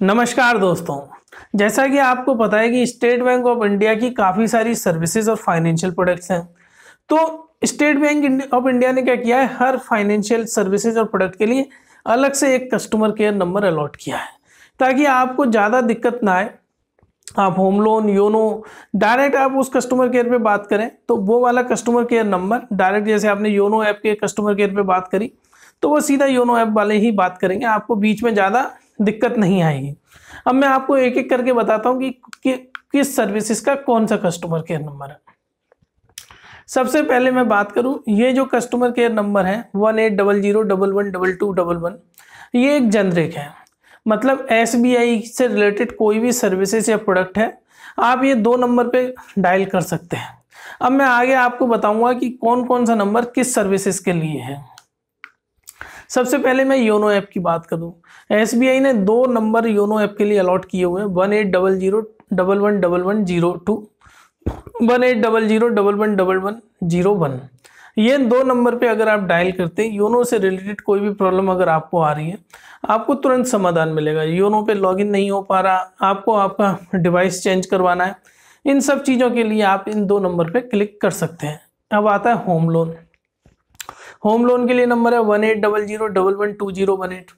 नमस्कार दोस्तों जैसा कि आपको पता है कि स्टेट बैंक ऑफ इंडिया की काफ़ी सारी सर्विसेज और फाइनेंशियल प्रोडक्ट्स हैं तो स्टेट बैंक ऑफ इंडिया ने क्या किया है हर फाइनेंशियल सर्विसेज और प्रोडक्ट के लिए अलग से एक कस्टमर केयर नंबर अलॉट किया है ताकि आपको ज़्यादा दिक्कत ना आए आप होम लोन योनो डायरेक्ट आप उस कस्टमर केयर पे बात करें तो वो वाला कस्टमर केयर नंबर डायरेक्ट जैसे आपने योनो ऐप के कस्टमर केयर पे बात करी तो वो सीधा योनो ऐप वाले ही बात करेंगे आपको बीच में ज़्यादा दिक्कत नहीं आएगी अब मैं आपको एक एक करके बताता हूँ कि, कि किस सर्विसेज का कौन सा कस्टमर केयर नंबर है सबसे पहले मैं बात करूं ये जो कस्टमर केयर नंबर है one eight double zero double one double two double one ये एक जनरिक है मतलब एस से रिलेटेड कोई भी सर्विसेज या प्रोडक्ट है आप ये दो नंबर पे डायल कर सकते हैं अब मैं आगे आपको बताऊंगा कि कौन कौन सा नंबर किस सर्विसेज के लिए है सबसे पहले मैं योनो ऐप की बात करूँ एस ने दो नंबर योनो ऐप के लिए अलॉट किए हुए हैं one eight double zero double one double one zero two one eight double zero double one double one zero one ये दो नंबर पे अगर आप डायल करते हैं योनो से रिलेटेड कोई भी प्रॉब्लम अगर आपको आ रही है आपको तुरंत समाधान मिलेगा योनो पे लॉगिन नहीं हो पा रहा आपको आपका डिवाइस चेंज करवाना है इन सब चीज़ों के लिए आप इन दो नंबर पे क्लिक कर सकते हैं अब आता है होम लोन होम लोन के लिए नंबर है one eight double zero double one two zero one eight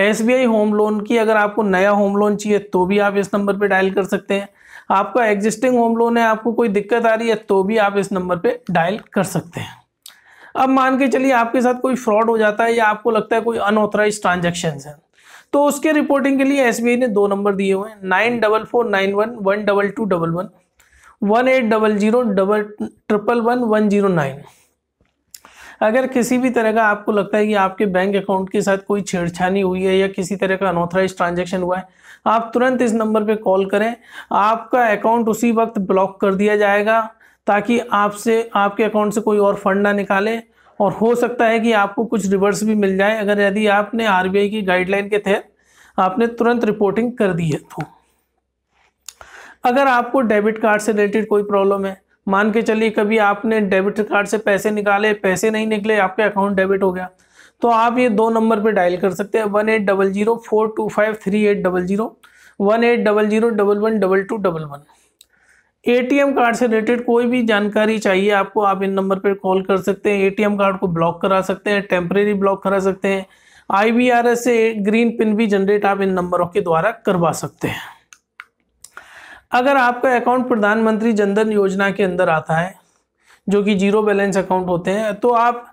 S B I home loan की अगर आपको नया होम लोन चाहिए तो भी आप इस नंबर पे डायल कर सकते हैं आपका एग्जिस्टिंग होम लोन है आपको कोई दिक्कत आ रही है तो भी आप इस नंबर पे डायल कर सकते हैं अब मान के चलिए आपके साथ कोई फ्रॉड हो जाता है या आपको लगता है कोई अनऑथराइज ट्रांजेक्शन है तो उसके रिपोर्टिंग के लिए एस ने दो नंबर दिए हुए हैं nine double four nine one one double two double one one eight double zero double triple one one zero nine अगर किसी भी तरह का आपको लगता है कि आपके बैंक अकाउंट के साथ कोई छेड़छानी हुई है या किसी तरह का अनऑथराइज ट्रांजेक्शन हुआ है आप तुरंत इस नंबर पर कॉल करें आपका अकाउंट उसी वक्त ब्लॉक कर दिया जाएगा ताकि आपसे आपके अकाउंट से कोई और फंड ना निकाले और हो सकता है कि आपको कुछ रिवर्स भी मिल जाए अगर यदि आपने आर की गाइडलाइन के तहत आपने तुरंत रिपोर्टिंग कर दी है तो अगर आपको डेबिट कार्ड से रिलेटेड कोई प्रॉब्लम है मान के चलिए कभी आपने डेबिट कार्ड से पैसे निकाले पैसे नहीं निकले आपके अकाउंट डेबिट हो गया तो आप ये दो नंबर पे डायल कर सकते हैं one eight double zero four two five three eight double zero one eight double zero double one double two double one M card से रिलेटेड कोई भी जानकारी चाहिए आपको आप इन नंबर पर कॉल कर सकते हैं एम कार्ड को ब्लॉक करा सकते हैं टेम्परेरी ब्लॉक करा सकते हैं एस से ग्रीन पिन भी जनरेट आप इन नंबरों के द्वारा करवा सकते हैं अगर आपका अकाउंट प्रधानमंत्री जनधन योजना के अंदर आता है जो कि जीरो बैलेंस अकाउंट होते हैं तो आप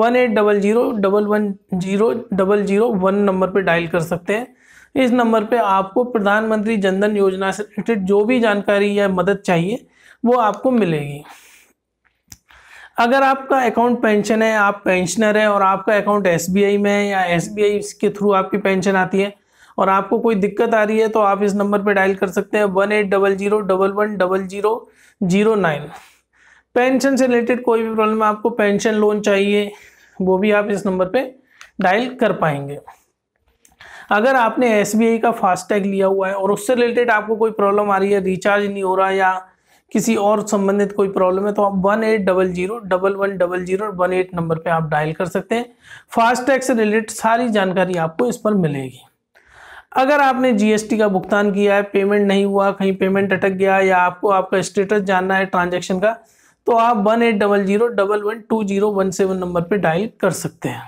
one eight double zero double one zero double zero one number पर डायल कर सकते हैं इस नंबर पे आपको प्रधानमंत्री जनधन योजना से रिलेटेड जो भी जानकारी या मदद चाहिए वो आपको मिलेगी अगर आपका अकाउंट पेंशन है आप पेंशनर हैं और आपका अकाउंट एस में है या एस के थ्रू आपकी पेंशन आती है और आपको कोई दिक्कत आ रही है तो आप इस नंबर पर डायल कर सकते हैं one eight double zero double one double zero zero nine pension से रिलेटेड कोई भी प्रॉब्लम आपको पेंशन लोन चाहिए वो भी आप इस नंबर पर डायल कर पाएंगे अगर आपने एस का फास्टैग लिया हुआ है और उससे रिलेटेड आपको कोई प्रॉब्लम आ रही है रिचार्ज नहीं हो रहा या किसी और संबंधित कोई प्रॉब्लम है तो आप one eight double zero double one double zero one eight number पर आप डायल कर सकते हैं फास्टैग से रिलेटेड सारी जानकारी आपको इस पर मिलेगी अगर आपने जीएसटी का भुगतान किया है पेमेंट नहीं हुआ कहीं पेमेंट अटक गया या आपको आपका स्टेटस जानना है ट्रांजेक्शन का तो आप one eight double zero double one two zero one seven number पर डायल कर सकते हैं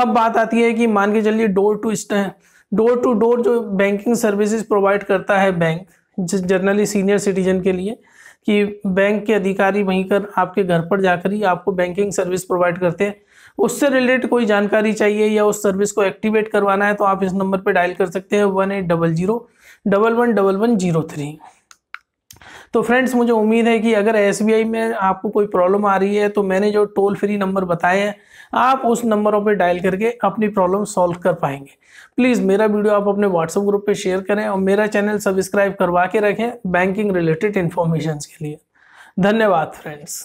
अब बात आती है कि मान के चलिए door to door to door जो बैंकिंग सर्विसेज प्रोवाइड करता है बैंक जनरली सीनियर सिटीजन के लिए कि बैंक के अधिकारी वहीं कर आपके घर पर जाकर ही आपको बैंकिंग सर्विस प्रोवाइड करते हैं उससे रिलेटेड कोई जानकारी चाहिए या उस सर्विस को एक्टिवेट करवाना है तो आप इस नंबर पर डायल कर सकते हैं one eight double zero double one double one zero three तो फ्रेंड्स मुझे उम्मीद है कि अगर एस में आपको कोई प्रॉब्लम आ रही है तो मैंने जो टोल फ्री नंबर बताए हैं आप उस नंबरों पर डायल करके अपनी प्रॉब्लम सॉल्व कर पाएंगे प्लीज़ मेरा वीडियो आप अपने व्हाट्सएप ग्रुप पर शेयर करें और मेरा चैनल सब्सक्राइब करवा के रखें बैंकिंग रिलेटेड इन्फॉर्मेशन के लिए धन्यवाद फ्रेंड्स